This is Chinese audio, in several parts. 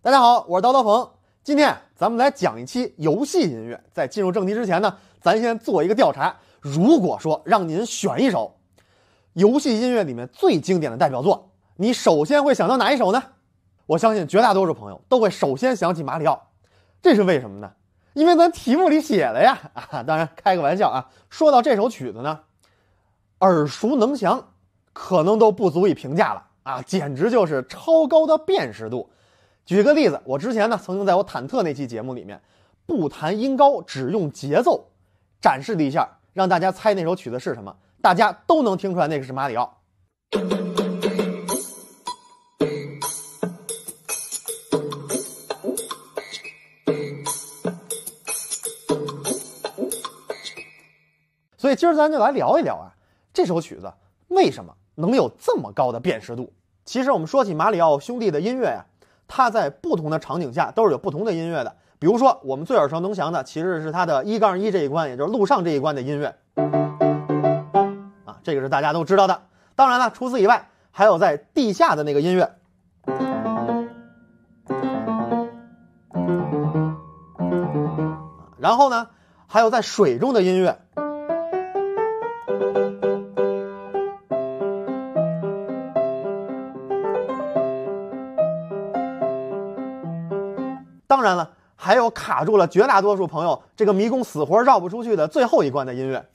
大家好，我是叨叨冯。今天咱们来讲一期游戏音乐。在进入正题之前呢，咱先做一个调查。如果说让您选一首游戏音乐里面最经典的代表作，你首先会想到哪一首呢？我相信绝大多数朋友都会首先想起马里奥。这是为什么呢？因为咱题目里写的呀。啊，当然开个玩笑啊。说到这首曲子呢，耳熟能详，可能都不足以评价了啊，简直就是超高的辨识度。举个例子，我之前呢曾经在我忐忑那期节目里面，不谈音高，只用节奏展示了一下，让大家猜那首曲子是什么，大家都能听出来那个是马里奥。所以今儿咱就来聊一聊啊，这首曲子为什么能有这么高的辨识度？其实我们说起马里奥兄弟的音乐呀。它在不同的场景下都是有不同的音乐的，比如说我们最耳熟能详的其实是它的“一杠一”这一关，也就是路上这一关的音乐啊，这个是大家都知道的。当然了，除此以外，还有在地下的那个音乐，然后呢，还有在水中的音乐。卡住了绝大多数朋友这个迷宫死活绕不出去的最后一关的音乐。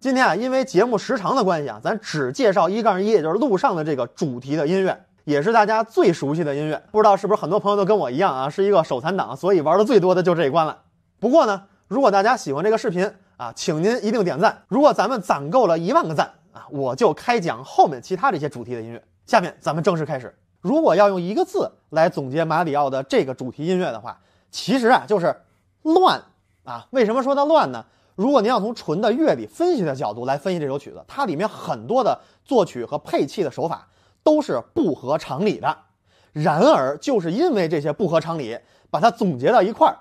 今天啊，因为节目时长的关系啊，咱只介绍一杠一，就是路上的这个主题的音乐，也是大家最熟悉的音乐。不知道是不是很多朋友都跟我一样啊，是一个手残党，所以玩的最多的就这一关了。不过呢，如果大家喜欢这个视频啊，请您一定点赞。如果咱们攒够了一万个赞啊，我就开讲后面其他这些主题的音乐。下面咱们正式开始。如果要用一个字来总结马里奥的这个主题音乐的话，其实啊就是乱啊。为什么说它乱呢？如果您要从纯的乐理分析的角度来分析这首曲子，它里面很多的作曲和配器的手法都是不合常理的。然而，就是因为这些不合常理，把它总结到一块儿，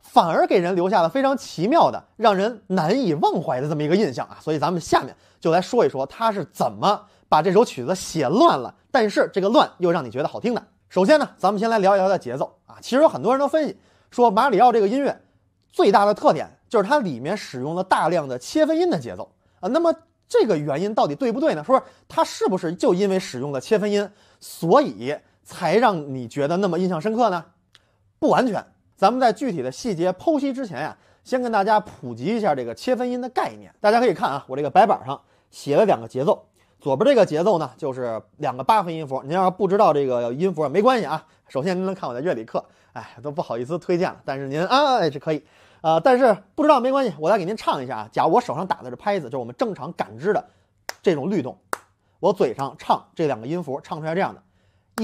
反而给人留下了非常奇妙的、让人难以忘怀的这么一个印象啊。所以，咱们下面就来说一说他是怎么把这首曲子写乱了。但是这个乱又让你觉得好听的。首先呢，咱们先来聊一聊它的节奏啊。其实有很多人都分析说，马里奥这个音乐最大的特点就是它里面使用了大量的切分音的节奏啊。那么这个原因到底对不对呢？说它是不是就因为使用了切分音，所以才让你觉得那么印象深刻呢？不完全。咱们在具体的细节剖析之前呀，先跟大家普及一下这个切分音的概念。大家可以看啊，我这个白板上写了两个节奏。左边这个节奏呢，就是两个八分音符。您要是不知道这个音符，没关系啊。首先您能看我的乐理课，哎，都不好意思推荐了。但是您啊，这可以，呃，但是不知道没关系，我再给您唱一下啊。假如我手上打的是拍子，就是我们正常感知的这种律动，我嘴上唱这两个音符，唱出来这样的，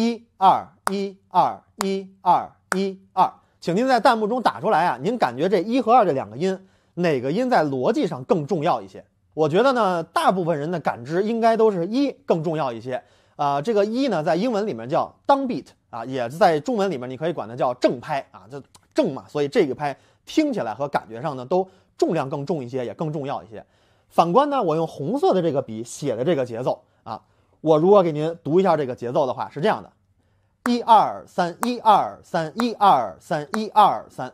一二一二一二一二。请您在弹幕中打出来啊。您感觉这一和二这两个音，哪个音在逻辑上更重要一些？我觉得呢，大部分人的感知应该都是一更重要一些，啊，这个一呢，在英文里面叫 downbeat 啊，也在中文里面你可以管它叫正拍啊，就正嘛，所以这个拍听起来和感觉上呢都重量更重一些，也更重要一些。反观呢，我用红色的这个笔写的这个节奏啊，我如果给您读一下这个节奏的话，是这样的，一二三，一二三，一二三，一二三，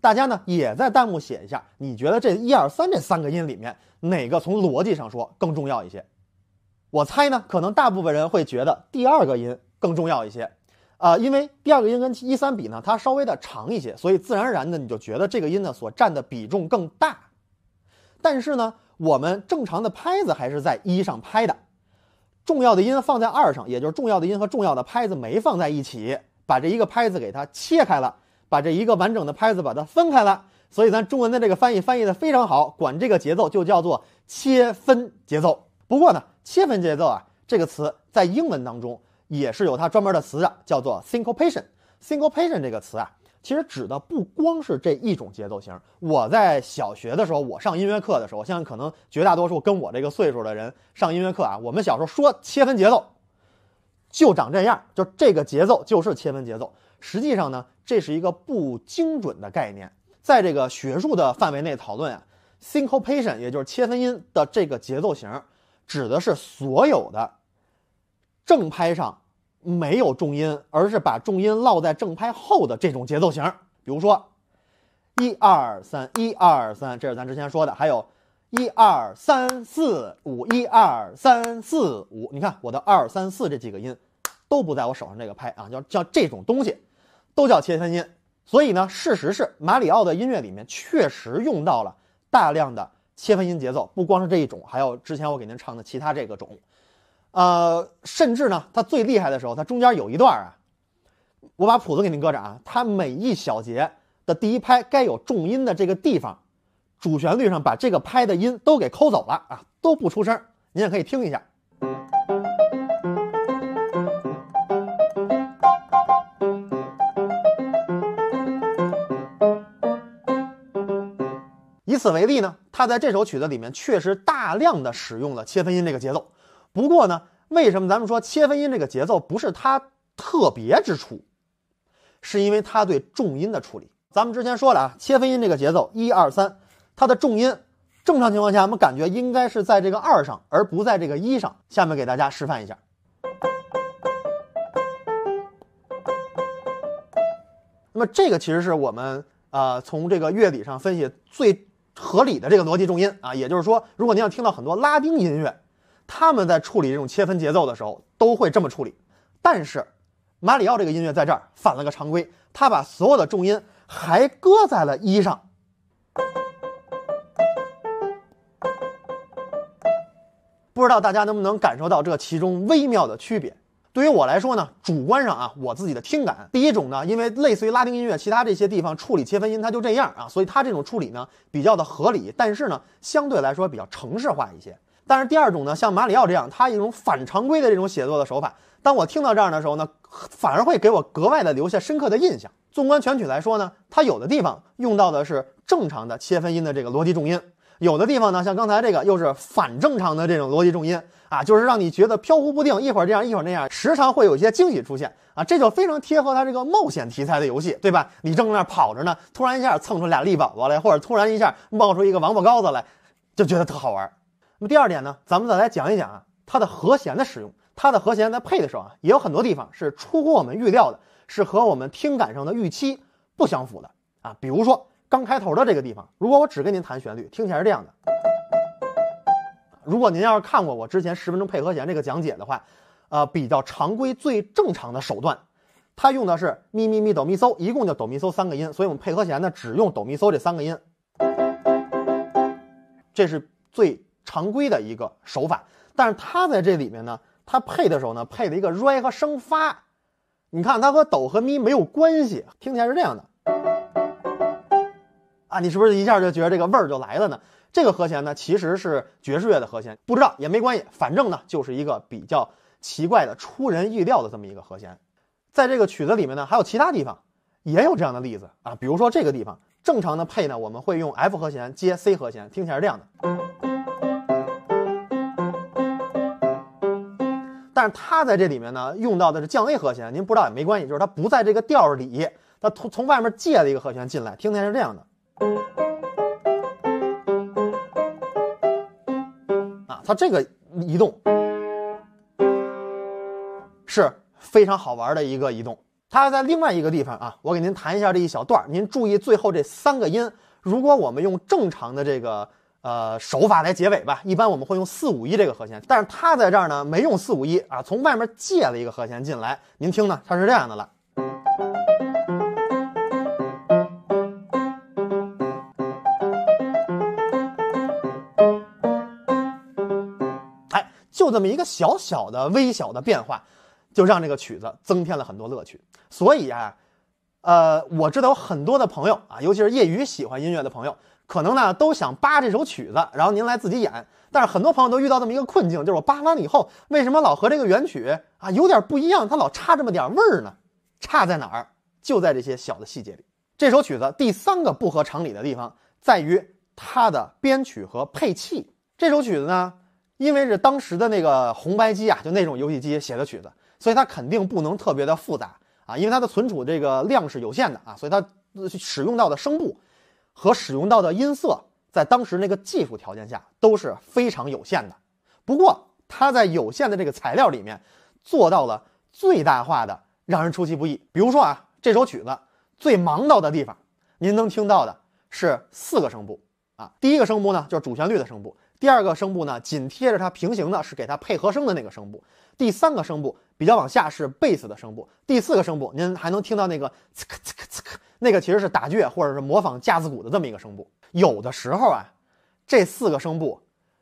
大家呢也在弹幕写一下，你觉得这一二三这三个音里面。哪个从逻辑上说更重要一些？我猜呢，可能大部分人会觉得第二个音更重要一些，啊，因为第二个音跟一三比呢，它稍微的长一些，所以自然而然的你就觉得这个音呢所占的比重更大。但是呢，我们正常的拍子还是在一上拍的，重要的音放在二上，也就是重要的音和重要的拍子没放在一起，把这一个拍子给它切开了，把这一个完整的拍子把它分开了。所以咱中文的这个翻译翻译的非常好，管这个节奏就叫做切分节奏。不过呢，切分节奏啊这个词在英文当中也是有它专门的词的，叫做 syncopation。syncopation 这个词啊，其实指的不光是这一种节奏型。我在小学的时候，我上音乐课的时候，像可能绝大多数跟我这个岁数的人上音乐课啊，我们小时候说切分节奏，就长这样，就这个节奏就是切分节奏。实际上呢，这是一个不精准的概念。在这个学术的范围内讨论啊，syncopation 也就是切分音的这个节奏型，指的是所有的正拍上没有重音，而是把重音落在正拍后的这种节奏型。比如说，一二三一二三，这是咱之前说的，还有一二三四五一二三四五，你看我的二三四这几个音都不在我手上这个拍啊，叫叫这种东西，都叫切分音。所以呢，事实是，马里奥的音乐里面确实用到了大量的切分音节奏，不光是这一种，还有之前我给您唱的其他这个种，呃，甚至呢，它最厉害的时候，它中间有一段啊，我把谱子给您搁着啊，它每一小节的第一拍该有重音的这个地方，主旋律上把这个拍的音都给抠走了啊，都不出声，您也可以听一下。以此为例呢，他在这首曲子里面确实大量的使用了切分音这个节奏。不过呢，为什么咱们说切分音这个节奏不是它特别之处，是因为它对重音的处理。咱们之前说了啊，切分音这个节奏一二三，它的重音正常情况下我们感觉应该是在这个二上，而不在这个一上。下面给大家示范一下。那么这个其实是我们啊从这个乐理上分析最。合理的这个逻辑重音啊，也就是说，如果您要听到很多拉丁音乐，他们在处理这种切分节奏的时候都会这么处理。但是，马里奥这个音乐在这儿反了个常规，他把所有的重音还搁在了一上。不知道大家能不能感受到这其中微妙的区别？对于我来说呢，主观上啊，我自己的听感，第一种呢，因为类似于拉丁音乐，其他这些地方处理切分音，它就这样啊，所以它这种处理呢比较的合理，但是呢，相对来说比较城市化一些。但是第二种呢，像马里奥这样，它一种反常规的这种写作的手法，当我听到这样的时候呢，反而会给我格外的留下深刻的印象。纵观全曲来说呢，它有的地方用到的是正常的切分音的这个逻辑重音。有的地方呢，像刚才这个又是反正常的这种逻辑重音啊，就是让你觉得飘忽不定，一会儿这样一会儿那样，时常会有一些惊喜出现啊，这就非常贴合它这个冒险题材的游戏，对吧？你正在那儿跑着呢，突然一下蹭出俩力宝宝来，或者突然一下冒出一个王八羔子来，就觉得特好玩。那么第二点呢，咱们再来讲一讲啊，它的和弦的使用，它的和弦在配的时候啊，也有很多地方是出乎我们预料的，是和我们听感上的预期不相符的啊，比如说。刚开头的这个地方，如果我只跟您弹旋律，听起来是这样的。如果您要是看过我之前十分钟配合弦这个讲解的话，呃，比较常规、最正常的手段，它用的是咪咪咪、哆咪嗦，一共就哆咪嗦三个音，所以我们配合弦呢只用哆咪嗦这三个音。这是最常规的一个手法，但是它在这里面呢，它配的时候呢，配了一个 re 和升发，你看它和哆和咪没有关系，听起来是这样的。啊，你是不是一下就觉得这个味儿就来了呢？这个和弦呢，其实是爵士乐的和弦，不知道也没关系，反正呢就是一个比较奇怪的、出人意料的这么一个和弦。在这个曲子里面呢，还有其他地方也有这样的例子啊，比如说这个地方正常的配呢，我们会用 F 和弦接 C 和弦，听起来是这样的。但是它在这里面呢，用到的是降 A 和弦，您不知道也没关系，就是它不在这个调里，它从从外面借了一个和弦进来，听起来是这样的。啊，它这个移动是非常好玩的一个移动。它在另外一个地方啊，我给您弹一下这一小段您注意最后这三个音。如果我们用正常的这个呃手法来结尾吧，一般我们会用四五一这个和弦，但是它在这儿呢没用四五一啊，从外面借了一个和弦进来。您听呢，它是这样的了。就这么一个小小的、微小的变化，就让这个曲子增添了很多乐趣。所以啊，呃，我知道很多的朋友啊，尤其是业余喜欢音乐的朋友，可能呢都想扒这首曲子，然后您来自己演。但是很多朋友都遇到这么一个困境，就是我扒完了以后，为什么老和这个原曲啊有点不一样？它老差这么点味儿呢？差在哪儿？就在这些小的细节里。这首曲子第三个不合常理的地方在于它的编曲和配器。这首曲子呢。因为是当时的那个红白机啊，就那种游戏机写的曲子，所以它肯定不能特别的复杂啊，因为它的存储这个量是有限的啊，所以它使用到的声部和使用到的音色，在当时那个技术条件下都是非常有限的。不过它在有限的这个材料里面做到了最大化的让人出其不意。比如说啊，这首曲子最忙到的地方，您能听到的是四个声部啊，第一个声部呢就是主旋律的声部。第二个声部呢，紧贴着它平行的是给它配合声的那个声部。第三个声部比较往下是贝斯的声部。第四个声部，您还能听到那个刺克刺克刺克，那个其实是打倔或者是模仿架子鼓的这么一个声部。有的时候啊，这四个声部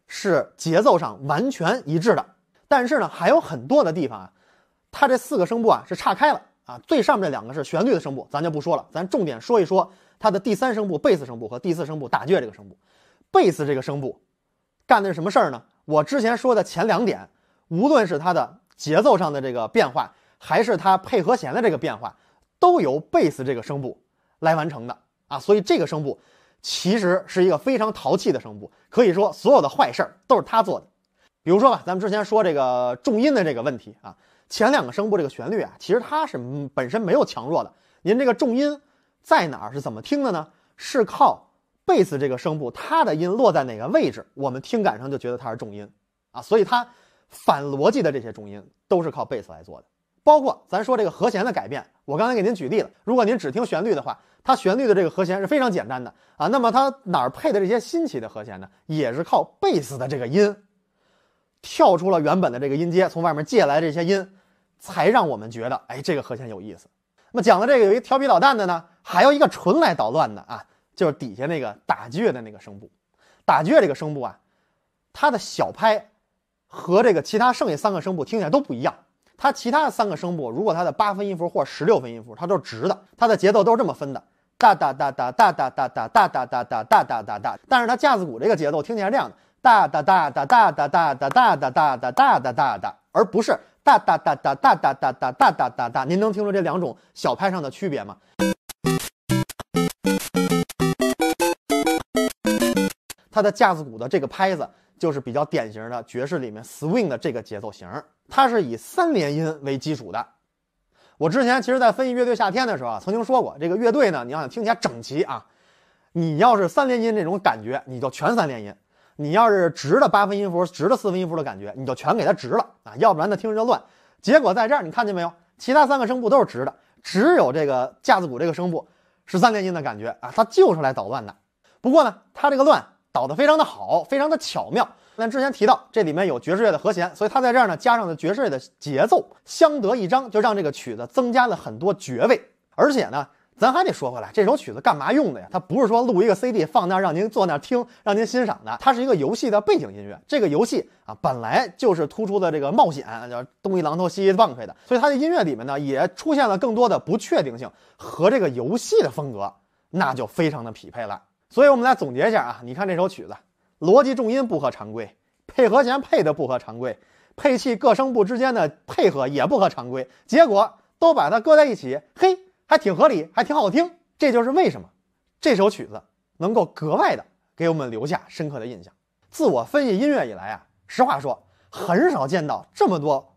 是节奏上完全一致的，但是呢，还有很多的地方啊，它这四个声部啊是岔开了啊。最上面这两个是旋律的声部，咱就不说了，咱重点说一说它的第三声部贝斯声部和第四声部打倔这个声部，贝斯这个声部。干的是什么事儿呢？我之前说的前两点，无论是它的节奏上的这个变化，还是它配合弦的这个变化，都由贝斯这个声部来完成的啊。所以这个声部其实是一个非常淘气的声部，可以说所有的坏事儿都是他做的。比如说吧，咱们之前说这个重音的这个问题啊，前两个声部这个旋律啊，其实它是本身没有强弱的。您这个重音在哪儿？是怎么听的呢？是靠。贝斯这个声部，它的音落在哪个位置，我们听感上就觉得它是重音，啊，所以它反逻辑的这些重音都是靠贝斯来做的。包括咱说这个和弦的改变，我刚才给您举例了。如果您只听旋律的话，它旋律的这个和弦是非常简单的啊。那么它哪儿配的这些新奇的和弦呢？也是靠贝斯的这个音，跳出了原本的这个音阶，从外面借来这些音，才让我们觉得，哎，这个和弦有意思。那么讲了这个有一调皮捣蛋的呢，还有一个纯来捣乱的啊。就是底下那个打乐的那个声部，打乐这个声部啊，它的小拍和这个其他剩下三个声部听起来都不一样。它其他的三个声部，如果它的八分音符或十六分音符，它都是直的，它的节奏都是这么分的：哒哒哒哒哒哒哒哒哒哒哒哒哒哒哒。但是它架子鼓这个节奏听起来这样：哒哒哒哒哒哒哒哒哒哒哒哒哒哒哒，而不是哒哒哒哒哒哒哒哒哒哒哒哒。您能听出这两种小拍上的区别吗？它的架子鼓的这个拍子就是比较典型的爵士里面 swing 的这个节奏型，它是以三连音为基础的。我之前其实，在分析乐队夏天的时候啊，曾经说过，这个乐队呢，你要想听起来整齐啊，你要是三连音这种感觉，你就全三连音；你要是直的八分音符、直的四分音符的感觉，你就全给它直了啊，要不然呢，听着就乱。结果在这儿，你看见没有？其他三个声部都是直的，只有这个架子鼓这个声部十三连音的感觉啊，它就是来捣乱的。不过呢，它这个乱。导的非常的好，非常的巧妙。那之前提到这里面有爵士乐的和弦，所以他在这儿呢加上了爵士乐的节奏，相得益彰，就让这个曲子增加了很多爵位。而且呢，咱还得说回来，这首曲子干嘛用的呀？它不是说录一个 CD 放那儿让您坐那儿听，让您欣赏的，它是一个游戏的背景音乐。这个游戏啊本来就是突出的这个冒险，叫东一榔头西一棒槌的，所以它的音乐里面呢也出现了更多的不确定性和这个游戏的风格，那就非常的匹配了。所以，我们来总结一下啊。你看这首曲子，逻辑重音不合常规，配合弦配的不合常规，配器各声部之间的配合也不合常规，结果都把它搁在一起，嘿，还挺合理，还挺好听。这就是为什么这首曲子能够格外的给我们留下深刻的印象。自我分析音乐以来啊，实话说，很少见到这么多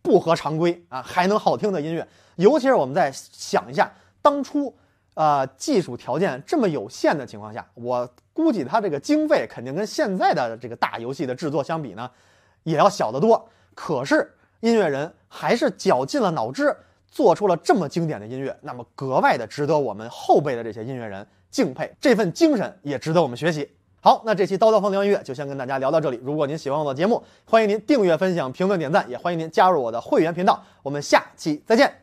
不合常规啊还能好听的音乐。尤其是我们再想一下当初。呃，技术条件这么有限的情况下，我估计他这个经费肯定跟现在的这个大游戏的制作相比呢，也要小得多。可是音乐人还是绞尽了脑汁，做出了这么经典的音乐，那么格外的值得我们后辈的这些音乐人敬佩，这份精神也值得我们学习。好，那这期《刀刀风凉音乐》就先跟大家聊到这里。如果您喜欢我的节目，欢迎您订阅、分享、评论、点赞，也欢迎您加入我的会员频道。我们下期再见。